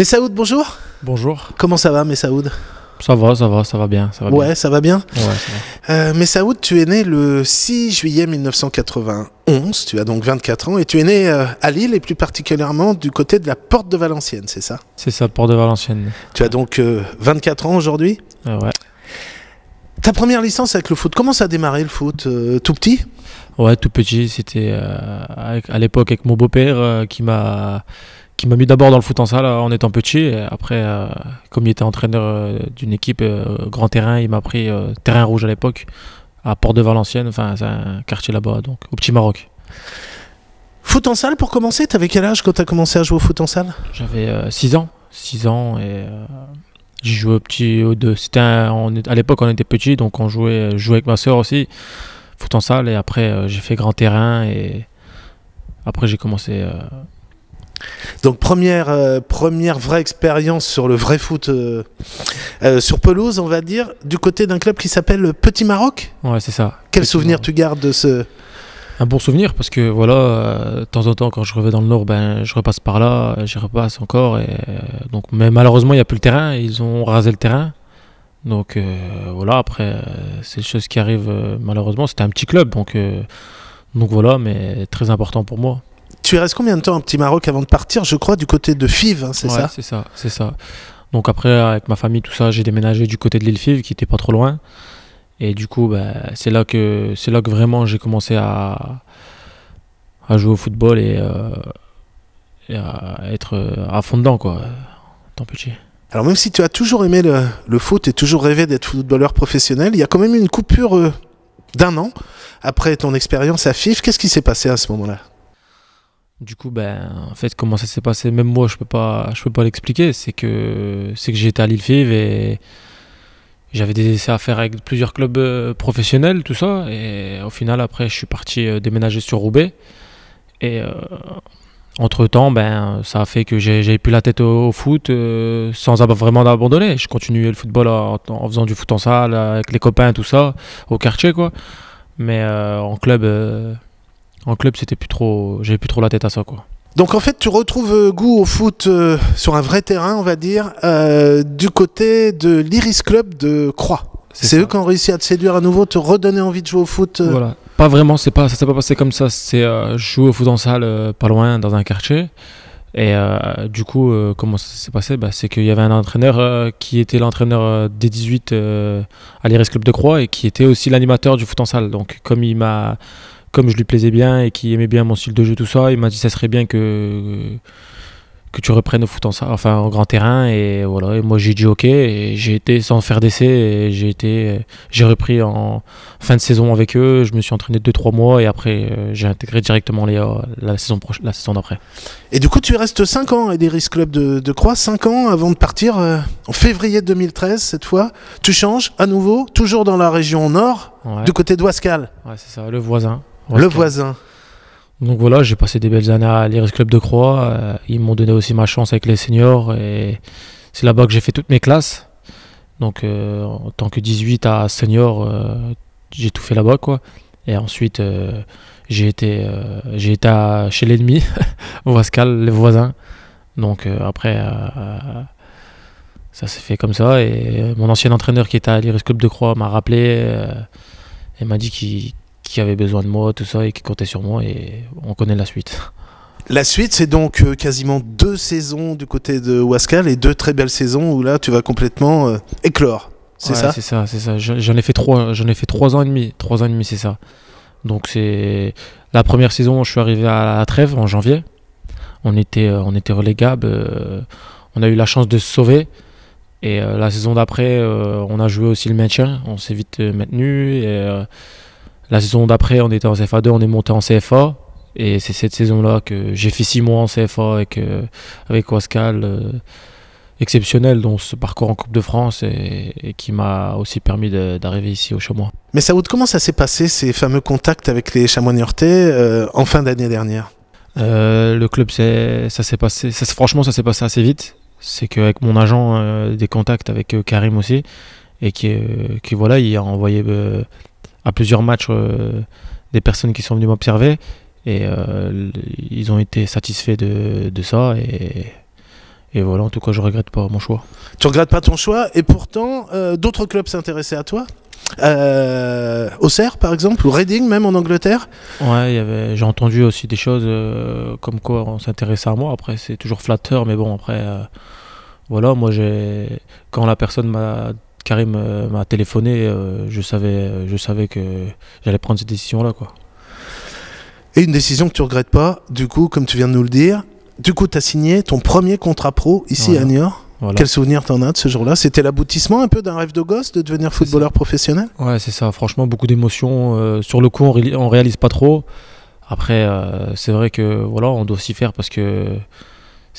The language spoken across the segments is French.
Messaoud, bonjour. Bonjour. Comment ça va, Messaoud ça va, ça va, ça va bien. ouais, ça va bien. Ouais, euh, tu es né le 6 juillet 1991, tu as donc 24 ans, et tu es né euh, à Lille, et plus particulièrement du côté de la Porte de Valenciennes, c'est ça C'est ça, Porte de Valenciennes. Tu as donc 24 euh, ans aujourd'hui Ouais. Ta première licence avec le foot, comment ça a démarré le foot Tout petit Ouais, tout petit, c'était à l'époque avec mon beau-père qui m'a qui m'a mis d'abord dans le foot en salle euh, en étant petit. après, euh, comme il était entraîneur euh, d'une équipe grand terrain, il m'a pris terrain rouge à l'époque, à Port de Valenciennes, enfin c'est un quartier là-bas, donc au petit Maroc. Foot en salle pour commencer, t'avais quel âge quand t'as commencé à jouer au foot en salle J'avais 6 ans, 6 ans et j'ai joué au petit au deux. C'était à l'époque on était petit, donc on jouait, jouait avec ma soeur aussi, foot en salle et après j'ai fait grand terrain et après j'ai commencé donc première, euh, première vraie expérience sur le vrai foot euh, euh, sur pelouse, on va dire, du côté d'un club qui s'appelle Petit Maroc. Ouais, c'est ça. Quel souvenir tu gardes de ce Un bon souvenir parce que voilà, de temps en temps quand je reviens dans le nord, ben je repasse par là, j'y repasse encore et donc mais malheureusement il n'y a plus le terrain, ils ont rasé le terrain. Donc voilà, après c'est des choses qui arrivent malheureusement, c'était un petit club donc donc voilà, mais très important pour moi. Tu restes combien de temps en petit Maroc avant de partir Je crois du côté de Fives, hein, c'est ça C'est ça, c'est ça. Donc après, avec ma famille, tout ça, j'ai déménagé du côté de l'île Fives, qui n'était pas trop loin. Et du coup, bah, c'est là que c'est là que vraiment j'ai commencé à, à jouer au football et, euh, à être euh, à fond dedans, quoi. Tant petit. Alors même si tu as toujours aimé le, foot et toujours rêvé d'être footballeur professionnel, il y a quand même eu une coupure euh, d'un an après ton expérience à FIF. Qu'est-ce qui s'est passé à ce moment-là du coup, ben, en fait, comment ça s'est passé, même moi, je peux pas, je peux pas l'expliquer. C'est que, c'est que j'étais à Lille Five et j'avais des essais à faire avec plusieurs clubs euh, professionnels, tout ça. Et au final, après, je suis parti euh, déménager sur Roubaix. Et euh, entre temps, ben, ça a fait que j'ai plus la tête au, foot sans vraiment abandonner. Je continuais le football en, faisant du foot en salle avec les copains, tout ça, au quartier, quoi. Mais en club en club, c'était plus trop, j'avais plus trop la tête à ça, quoi. Donc en fait, tu retrouves euh, goût au foot euh, sur un vrai terrain, on va dire, euh, du côté de l'Iris Club de Croix. C'est eux qui ont réussi à te séduire à nouveau, te redonner envie de jouer au foot. Voilà, pas vraiment, c'est pas, ça s'est pas passé comme ça. C'est jouer au foot en salle, pas loin, dans un quartier. Et du coup, comment ça s'est passé bah, C'est qu'il y avait un entraîneur qui était l'entraîneur des 18 à l'Iris Club de Croix et qui était aussi l'animateur du foot en salle. Donc comme il m'a comme je lui plaisais bien et qui aimait bien mon style de jeu, tout ça, il m'a dit ça serait bien que, que tu reprennes au foot en, enfin, en grand terrain. Et voilà, et moi j'ai dit ok, et j'ai été sans faire d'essai, j'ai été, j'ai repris en fin de saison avec eux, je me suis entraîné 2-3 mois et après euh, j'ai intégré directement les, euh, la saison, prochaine, la saison d'après. Et du coup, tu restes 5 ans à des Club de, de Croix, 5 ans avant de partir euh, en février 2013 cette fois. Tu changes à nouveau, toujours dans la région nord, du côté d'Ouascal. Ouais, c'est ça, le voisin le voisin. Donc voilà, j'ai passé des belles années à l'Iris Club de Croix. Euh, ils m'ont donné aussi ma chance avec les seniors et c'est là-bas que j'ai fait toutes mes classes. Donc euh, en tant que 18 à senior, euh, j'ai tout fait là-bas quoi. Et ensuite j'ai été chez l'ennemi, Vascal, le voisins. Donc après ça s'est fait comme ça et mon ancien entraîneur qui était à l'Iris Club de Croix m'a rappelé et m'a dit qu'il qui avait besoin de moi, tout ça, et qui comptait sur moi, et on connaît la suite. La suite, c'est donc euh, quasiment deux saisons du côté de Wascal et deux très belles saisons où là, tu vas complètement euh, éclore. C'est ça C'est ça, c'est ça. J'en ai fait trois. J'en ai fait trois ans et demi. Trois ans et demi, c'est ça. Donc c'est la première saison. Je suis arrivé à la trêve en janvier. On était, euh, on était relégable. on a eu la chance de se sauver. Et la saison d'après, on a joué aussi le maintien. On s'est vite maintenu et la saison d'après, on était en CFA2, on est monté en CFA. Et c'est cette saison-là que j'ai fait six mois en CFA avec, euh, avec euh, exceptionnel dans ce parcours en Coupe de France et, qui m'a aussi permis d'arriver ici au Chamois. Mais Saoud, comment ça s'est passé ces fameux contacts avec les Chamois Niortais euh, en fin d'année dernière euh, Le club, ça s'est passé, franchement, ça s'est passé assez vite. C'est qu'avec mon agent, des contacts avec Karim aussi, et qui, qui voilà, il a envoyé à plusieurs matchs euh, des personnes qui sont venues m'observer. Et euh, ils ont été satisfaits de, de ça. Et et voilà, en tout cas, je regrette pas mon choix. Tu regrettes pas ton choix, et pourtant, euh, d'autres clubs s'intéressaient à toi euh, Auxerre, par exemple, ou Reading, même en Angleterre Ouais, j'ai entendu aussi des choses comme quoi on s'intéressait à moi. Après, c'est toujours flatteur, mais bon, après, voilà, moi, j'ai, quand la personne m'a Karim euh, m'a téléphoné, euh, je, savais, euh, je savais que j'allais prendre cette décision-là. Et une décision que tu regrettes pas, du coup, comme tu viens de nous le dire. Du coup, tu as signé ton premier contrat pro ici à Niort. Quel souvenir t'en as de ce jour-là C'était l'aboutissement un peu d'un rêve de gosse de devenir footballeur professionnel Ouais, c'est ça. Franchement, beaucoup d'émotions. sur le coup, on, ne réalise pas trop. Après, c'est vrai que voilà, on doit s'y faire parce que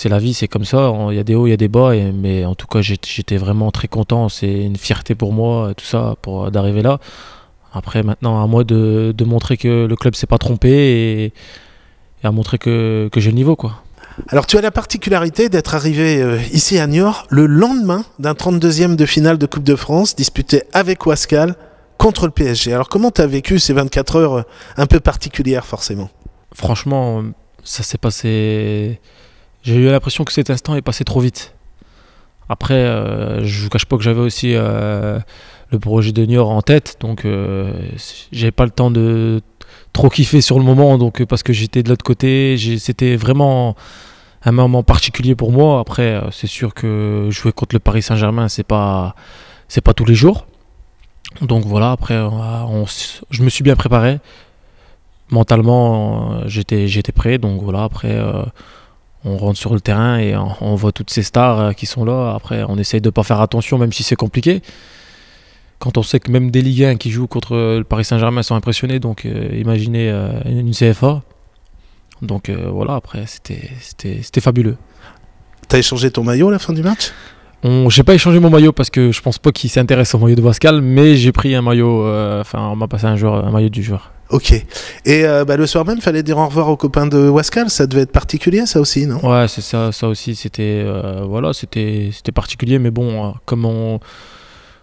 c'est la vie, c'est comme ça. Il y a des hauts, il y a des bas. mais en tout cas, j'étais vraiment très content. C'est une fierté pour moi, euh, tout ça, pour euh, d'arriver là. Après, maintenant, à moi de, montrer que le club s'est pas trompé et, à montrer que, j'ai le niveau, quoi. Alors tu as la particularité d'être arrivé euh, ici à Niort le lendemain d'un 32e de finale de Coupe de France disputé avec Wascal contre le PSG. Alors comment tu as vécu ces 24 heures un peu particulières forcément Franchement, ça s'est passé j'ai eu l'impression que cet instant est passé trop vite. Après, euh, je ne vous cache pas que j'avais aussi euh, le projet de Niort en tête, donc je euh, j'avais pas le temps de trop kiffer sur le moment, donc parce que j'étais de l'autre côté, c'était vraiment un moment particulier pour moi. Après, c'est sûr que jouer contre le Paris Saint-Germain, c'est pas c'est pas tous les jours. Donc voilà, après, je me suis bien préparé. Mentalement, j'étais j'étais prêt. Donc voilà, après, on rentre sur le terrain et on, voit toutes ces stars euh, qui sont là. Après, on essaye de ne pas faire attention, même si c'est compliqué. Quand on sait que même des Ligue 1 qui jouent contre le Paris Saint-Germain sont impressionnés, donc euh, imaginez euh, une CFA. Donc voilà, après, c'était fabuleux. T'as échangé ton maillot à la fin du match j'ai pas échangé mon maillot parce que je pense pas qu'il s'intéresse au maillot de wascal mais j'ai pris un maillot. Euh, enfin, on m'a passé un joueur, un maillot du joueur. Ok. Et euh, bah, le soir même, fallait dire au revoir aux copains de Wascal. Ça devait être particulier, ça aussi, non Ouais, c'est ça. Ça aussi, c'était euh, voilà, c'était c'était particulier, mais bon, comme on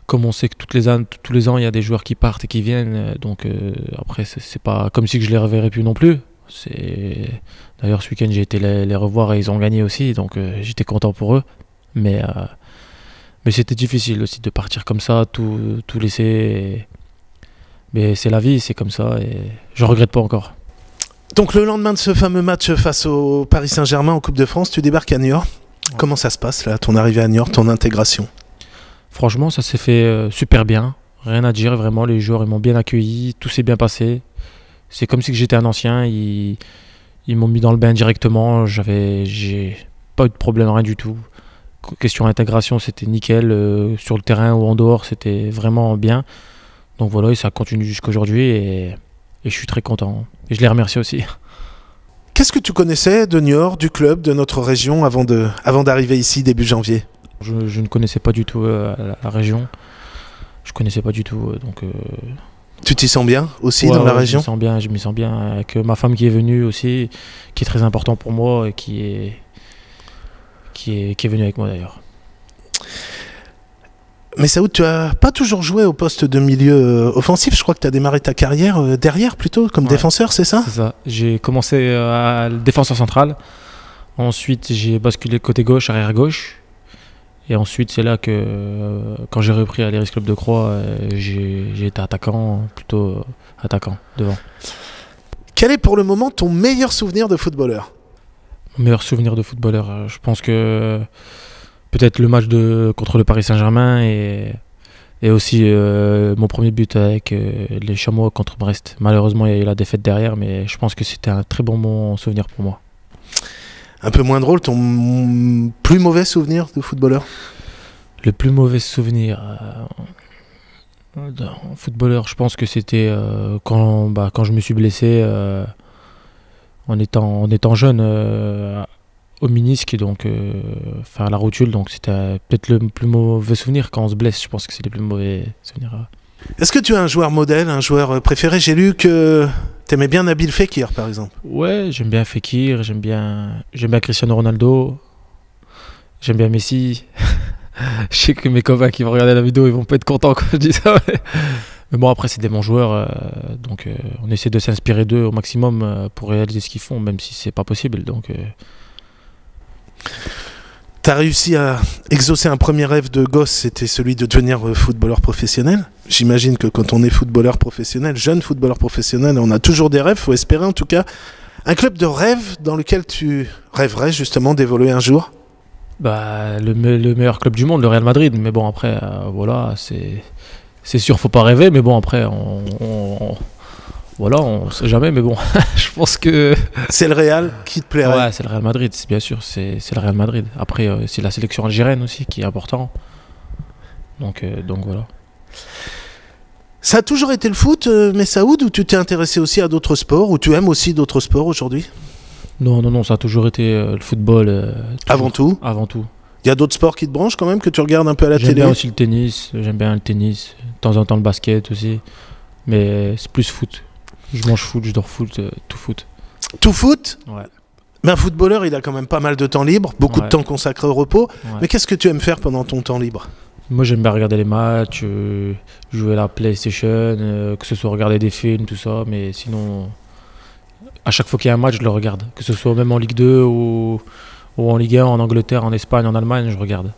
comme on sait que toutes les ans, tous les ans, il y a des joueurs qui partent et qui viennent, donc après, c'est pas comme si que je les reverrais plus non plus. C'est d'ailleurs ce week-end, j'ai été les, les, revoir et ils ont gagné aussi, donc j'étais content pour eux. Mais mais c'était difficile aussi de partir comme ça, tout, tout laisser. Mais c'est la vie, c'est comme ça et je regrette pas encore. Donc le lendemain de ce fameux match face au Paris Saint-Germain en Coupe de France, tu débarques à New York. Comment ça se passe là, ton arrivée à York, ton intégration Franchement, ça s'est fait euh, super bien. Rien à dire, vraiment. Les joueurs m'ont bien accueilli, tout s'est bien passé. C'est comme si j'étais un ancien. Ils, ils m'ont mis dans le bain directement. J'avais, j'ai pas eu de problème, rien du tout question intégration, c'était nickel. Euh, sur le terrain ou en dehors, c'était vraiment bien. Donc voilà, et ça continue jusqu'aujourd'hui et, et, je suis très content. Et je les remercie aussi. Qu'est-ce que tu connaissais de Niort, du club, de notre région avant d'arriver avant ici début janvier je, ne connaissais pas du tout euh, la, région. Je connaissais pas du tout. Euh, donc, Tu t'y sens bien aussi dans la région Je me sens bien, je me sens bien. Avec ma femme qui est venue aussi, qui est très important pour moi et qui est qui est, venu avec moi d'ailleurs. Mais Saoud, tu as pas toujours joué au poste de milieu euh, offensif. Je crois que tu as démarré ta carrière euh, derrière plutôt, comme défenseur, c'est ça C'est ça. J'ai commencé euh, à défenseur central. Ensuite, j'ai basculé côté gauche, arrière gauche. Et ensuite, c'est là que, quand j'ai repris à l'Iris Club de Croix, j'ai été attaquant, plutôt attaquant devant. Quel est pour le moment ton meilleur souvenir de footballeur meilleur souvenir de footballeur. Euh, je pense que euh, peut-être le match de, contre le Paris Saint-Germain et, et aussi euh, mon premier but avec les Chamois contre Brest. Malheureusement, il y a eu la défaite derrière, mais je pense que c'était un très bon, souvenir pour moi. Un peu moins drôle, ton plus mauvais souvenir de footballeur Le plus mauvais souvenir euh, footballeur, je pense que c'était quand, bah, quand je me suis blessé en étant, en étant jeune euh, au menisque, donc enfin euh, la rotule. Donc c'était euh, peut-être le plus mauvais souvenir quand on se blesse. Je pense que c'est le plus mauvais souvenir. Est-ce que tu as un joueur modèle, un joueur préféré J'ai lu que tu aimais bien Nabil Fekir, par exemple. Ouais, j'aime bien Fekir, j'aime bien, j'aime bien Cristiano Ronaldo, j'aime bien Messi. je sais que mes copains qui vont regarder la vidéo, ils vont pas être contents quand je dis ça. Mais bon, après, c'est des bons joueurs, euh, donc euh, on essaie de s'inspirer d'eux au maximum euh, pour réaliser ce qu'ils font, même si c'est pas possible. Donc, as réussi à exaucer un premier rêve de gosse, c'était celui de devenir footballeur professionnel. J'imagine que quand on est footballeur professionnel, jeune footballeur professionnel, on a toujours des rêves. Faut espérer en tout cas un club de rêve dans lequel tu rêverais justement d'évoluer un jour. Bah, le, meilleur club du monde, le Real Madrid. Mais bon, après, voilà, c'est c'est sûr, faut pas rêver, mais bon, après, on, voilà, on sait jamais, mais bon, je pense que. C'est le Real qui te plairait. Ouais, c'est le Real Madrid, bien sûr, c'est le Real Madrid. Après, euh, c'est la sélection algérienne aussi qui est important. Donc, euh, donc voilà. Ça a toujours été le foot, euh, mais Saoud, ou tu t'es intéressé aussi à d'autres sports, ou tu aimes aussi d'autres sports aujourd'hui Non, non, non, ça a toujours été le football. avant tout Avant tout. Il y a d'autres sports qui te branchent quand même, que tu regardes un peu à la télé J'aime bien aussi le tennis, j'aime bien le tennis, de temps en temps le basket aussi, mais c'est plus foot. Je mange foot, je dors foot, euh, tout foot. Tout foot Ouais. Mais un footballeur, il a quand même pas mal de temps libre, beaucoup de temps consacré au repos. Mais qu'est-ce que tu aimes faire pendant ton temps libre Moi, j'aime bien regarder les matchs, euh, jouer à la PlayStation, euh, que ce soit regarder des films, tout ça. Mais sinon, à chaque fois qu'il y a un match, je le regarde. Que ce soit même en Ligue 2 ou ou en Ligue 1, en Angleterre, en Espagne, en Allemagne, je regarde.